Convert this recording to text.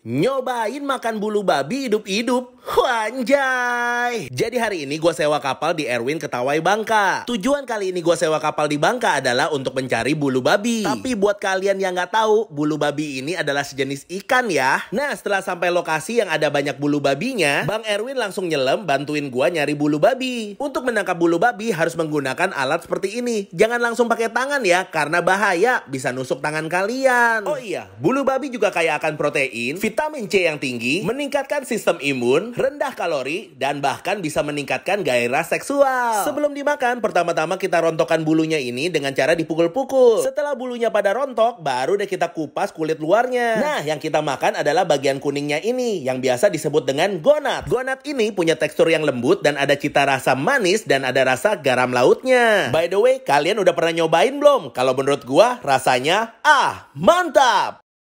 Nyobain makan bulu babi hidup-hidup. Wanjay. Jadi hari ini gue sewa kapal di Erwin Ketawai Bangka. Tujuan kali ini gue sewa kapal di Bangka adalah untuk mencari bulu babi. Tapi buat kalian yang nggak tahu, bulu babi ini adalah sejenis ikan ya. Nah setelah sampai lokasi yang ada banyak bulu babinya, Bang Erwin langsung nyelam bantuin gue nyari bulu babi. Untuk menangkap bulu babi harus menggunakan alat seperti ini. Jangan langsung pakai tangan ya, karena bahaya bisa nusuk tangan kalian. Oh iya, bulu babi juga kayak akan protein, Vitamin C yang tinggi meningkatkan sistem imun, rendah kalori, dan bahkan bisa meningkatkan gairah seksual. Sebelum dimakan, pertama-tama kita rontokkan bulunya ini dengan cara dipukul-pukul. Setelah bulunya pada rontok, baru deh kita kupas kulit luarnya. Nah, yang kita makan adalah bagian kuningnya ini, yang biasa disebut dengan gonat. Gonat ini punya tekstur yang lembut dan ada cita rasa manis dan ada rasa garam lautnya. By the way, kalian udah pernah nyobain belum? Kalau menurut gua, rasanya ah, mantap!